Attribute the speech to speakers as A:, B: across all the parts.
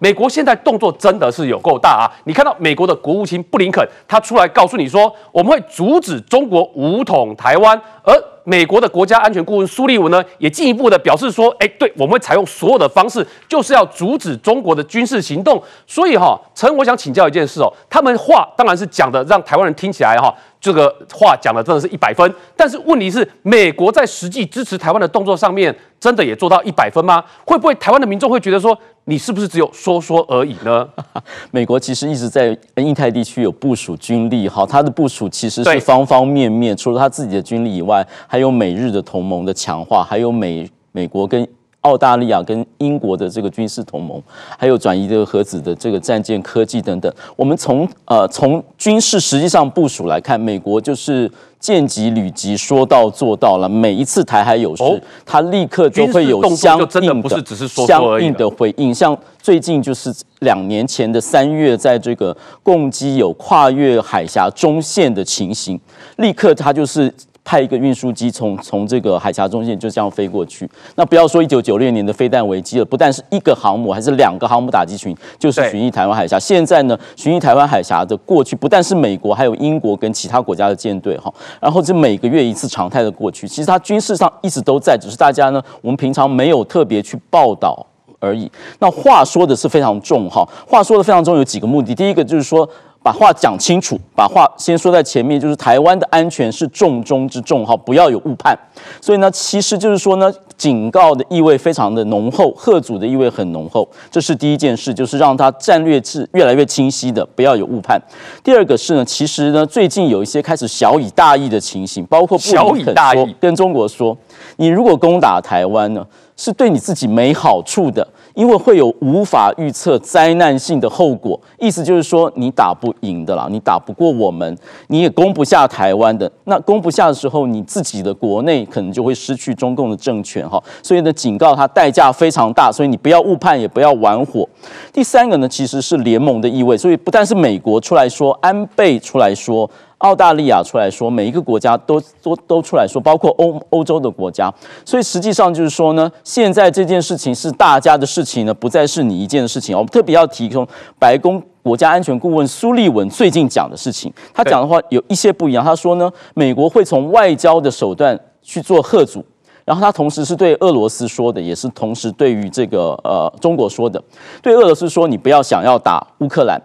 A: 美国现在动作真的是有够大啊！你看到美国的国务卿布林肯，他出来告诉你说，我们会阻止中国武统台湾。而美国的国家安全顾问苏利文呢，也进一步的表示说，哎，对，我们会采用所有的方式，就是要阻止中国的军事行动。所以哈，陈，我想请教一件事哦，他们话当然是讲的让台湾人听起来哈，这个话讲的真的是一百分。但是问题是，美国在实际支持台湾的动作上面。真的也做到一百分吗？会不会台湾的民众会觉得说，你是不是只有说说而已呢？美国其实一直在印太地区有部署军力，哈，它的部署其实是方方面面，除了他自己的军力以外，还有美日的同盟的强化，还有美美国跟。澳大利亚跟英国的这个军事同盟，还有转移的核子的这个战舰科技等等，我们从呃从军事实际上部署来看，美国就是见机履机，说到做到了。每一次台海有事，它立刻就会有相应的、相应的回应。像最近就是两年前的三月，在这个攻机有跨越海峡中线的情形，立刻它就是。派一个运输机从从这个海峡中间就这样飞过去。那不要说一九九六年的飞弹危机了，不但是一个航母，还是两个航母打击群，就是巡弋台湾海峡。现在呢，巡弋台湾海峡的过去不但是美国，还有英国跟其他国家的舰队哈。然后这每个月一次常态的过去，其实它军事上一直都在，只是大家呢，我们平常没有特别去报道而已。那话说的是非常重哈，话说的非常重，有几个目的。第一个就是说。把话讲清楚，把话先说在前面，就是台湾的安全是重中之重，哈，不要有误判。所以呢，其实就是说呢，警告的意味非常的浓厚，贺祖的意味很浓厚，这是第一件事，就是让他战略制越来越清晰的，不要有误判。第二个是呢，其实呢，最近有一些开始小以大义的情形，包括小以大意跟中国说，你如果攻打台湾呢，是对你自己没好处的。因为会有无法预测灾难性的后果，意思就是说你打不赢的啦，你打不过我们，你也攻不下台湾的。那攻不下的时候，你自己的国内可能就会失去中共的政权，哈。所以呢，警告他代价非常大，所以你不要误判，也不要玩火。第三个呢，其实是联盟的意味，所以不但是美国出来说，安倍出来说。澳大利亚出来说，每一个国家都都都出来说，包括欧欧洲的国家。所以实际上就是说呢，现在这件事情是大家的事情呢，不再是你一件的事情。我们特别要提，供白宫国家安全顾问苏利文最近讲的事情，他讲的话有一些不一样。他说呢，美国会从外交的手段去做贺阻，然后他同时是对俄罗斯说的，也是同时对于这个呃中国说的，对俄罗斯说你不要想要打乌克兰。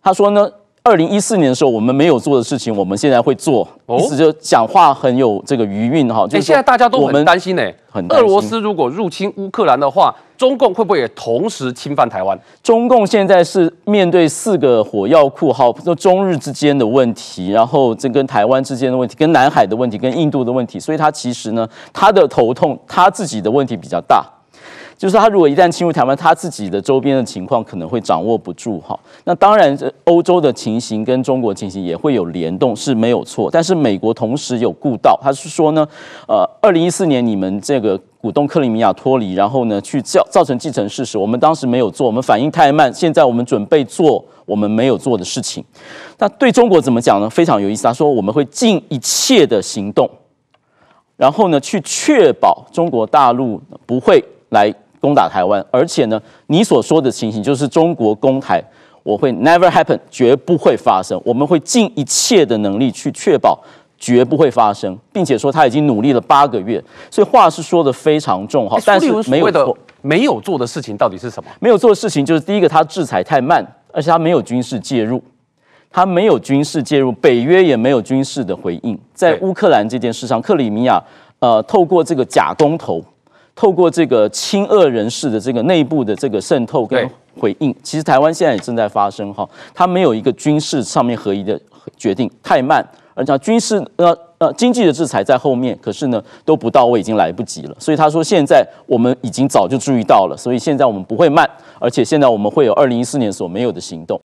A: 他说呢。二零一四年的时候，我们没有做的事情，我们现在会做，意思就讲话很有这个余韵哈。哎，现在大家都很担心呢，很。俄罗斯如果入侵乌克兰的话，中共会不会也同时侵犯台湾？中共现在是面对四个火药库，就中日之间的问题，然后这跟台湾之间的问题，跟南海的问题，跟印度的问题，所以它其实呢，它的头痛，它自己的问题比较大。就是他如果一旦侵入台湾，他自己的周边的情况可能会掌握不住哈。那当然，欧洲的情形跟中国情形也会有联动，是没有错。但是美国同时有顾到，他是说呢，呃，二零一四年你们这个鼓动克里米亚脱离，然后呢去造造成继承事实，我们当时没有做，我们反应太慢。现在我们准备做我们没有做的事情。那对中国怎么讲呢？非常有意思，他说我们会尽一切的行动，然后呢去确保中国大陆不会来。攻打台湾，而且呢，你所说的情形就是中国攻台，我会 never happen，绝不会发生。我们会尽一切的能力去确保绝不会发生，并且说他已经努力了八个月，所以话是说的非常重哈。但是没有错，没有做的事情到底是什么？没有做的事情就是第一个，他制裁太慢，而且他没有军事介入，他没有军事介入，北约也没有军事的回应。在乌克兰这件事上，克里米亚，呃，透过这个假公投。透过这个亲俄人士的这个内部的这个渗透跟回应，其实台湾现在也正在发生哈，它没有一个军事上面合一的决定，太慢，而且军事呃呃经济的制裁在后面，可是呢都不到位，已经来不及了。所以他说现在我们已经早就注意到了，所以现在我们不会慢，而且现在我们会有二零一四年所没有的行动。